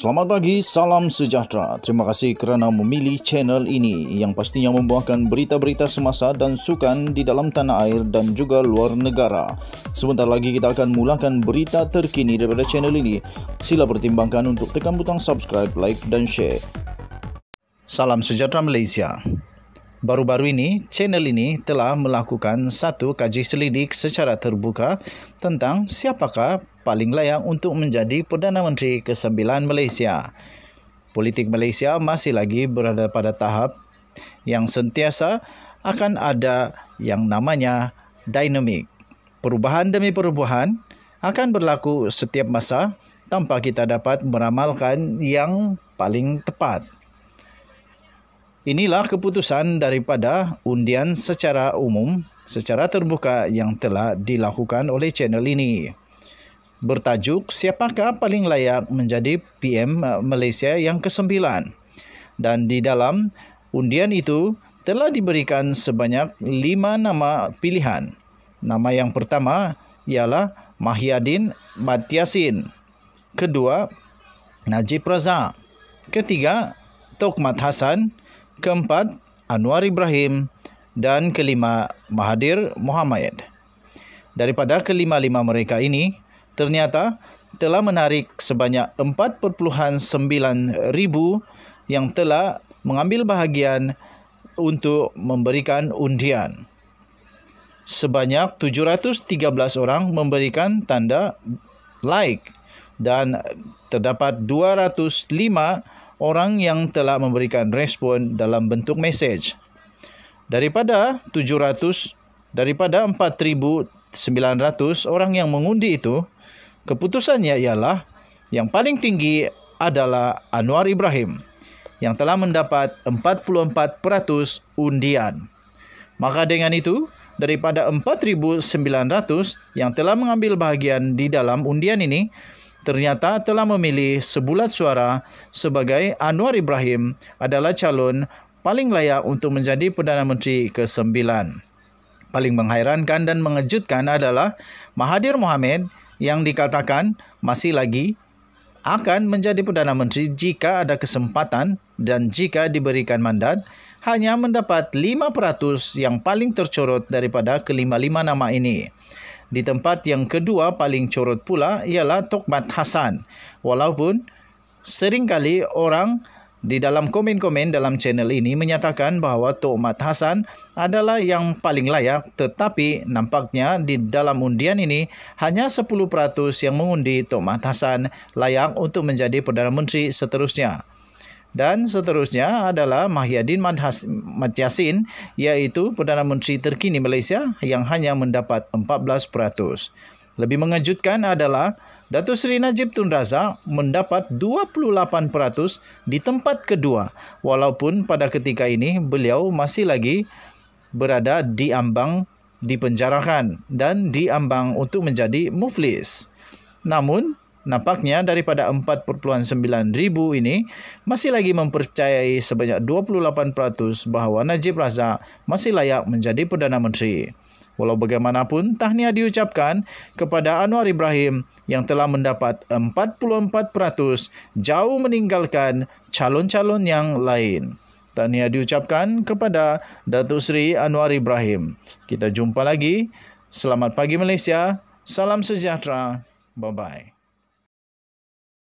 Selamat pagi, salam sejahtera. Terima kasih kerana memilih channel ini yang pastinya membawakan berita-berita semasa dan sukan di dalam tanah air dan juga luar negara. Sebentar lagi kita akan mulakan berita terkini daripada channel ini. Sila pertimbangkan untuk tekan butang subscribe, like dan share. Salam sejahtera Malaysia. Baru-baru ini, channel ini telah melakukan satu kaji selidik secara terbuka tentang siapakah paling layak untuk menjadi Perdana Menteri ke-9 Malaysia. Politik Malaysia masih lagi berada pada tahap yang sentiasa akan ada yang namanya dinamik. Perubahan demi perubahan akan berlaku setiap masa tanpa kita dapat meramalkan yang paling tepat. Inilah keputusan daripada undian secara umum, secara terbuka yang telah dilakukan oleh channel ini bertajuk Siapakah paling layak menjadi PM eh, Malaysia yang ke-9? Dan di dalam undian itu telah diberikan sebanyak lima nama pilihan. Nama yang pertama ialah Mahyadin Matiasin. Kedua, Najib Razak. Ketiga, Mat Hasan. Keempat, Anwar Ibrahim. Dan kelima, Mahathir Mohamad. Daripada kelima-lima mereka ini, ternyata telah menarik sebanyak 4.9 ribu yang telah mengambil bahagian untuk memberikan undian. Sebanyak 713 orang memberikan tanda like dan terdapat 205 orang yang telah memberikan respon dalam bentuk message. Daripada 700 daripada 4900 orang yang mengundi itu, Keputusannya ialah yang paling tinggi adalah Anwar Ibrahim yang telah mendapat 44% undian. Maka dengan itu, daripada 4,900 yang telah mengambil bahagian di dalam undian ini, ternyata telah memilih sebulat suara sebagai Anwar Ibrahim adalah calon paling layak untuk menjadi Perdana Menteri ke-9. Paling menghairankan dan mengejutkan adalah Mahathir Mohamad yang dikatakan masih lagi akan menjadi Perdana Menteri jika ada kesempatan dan jika diberikan mandat hanya mendapat 5% yang paling tercorot daripada kelima-lima nama ini. Di tempat yang kedua paling corot pula ialah Tokmat Hasan. Walaupun seringkali orang di dalam komen-komen dalam channel ini menyatakan bahawa Tok Mat Hasan adalah yang paling layak tetapi nampaknya di dalam undian ini hanya 10% yang mengundi Tok Mat Hasan layak untuk menjadi Perdana Menteri seterusnya. Dan seterusnya adalah Mahyadin Mat Yassin iaitu Perdana Menteri terkini Malaysia yang hanya mendapat 14%. Lebih mengejutkan adalah Datu Seri Najib Tun Razak mendapat 28% di tempat kedua walaupun pada ketika ini beliau masih lagi berada di ambang dipenjarakan dan di ambang untuk menjadi muflis. Namun, nampaknya daripada 4.9 ribu ini masih lagi mempercayai sebanyak 28% bahawa Najib Razak masih layak menjadi Perdana Menteri. Walau bagaimanapun, tahniah diucapkan kepada Anwar Ibrahim yang telah mendapat 44% jauh meninggalkan calon-calon yang lain. Tahniah diucapkan kepada Datuk Seri Anwar Ibrahim. Kita jumpa lagi. Selamat pagi Malaysia. Salam sejahtera. Bye-bye.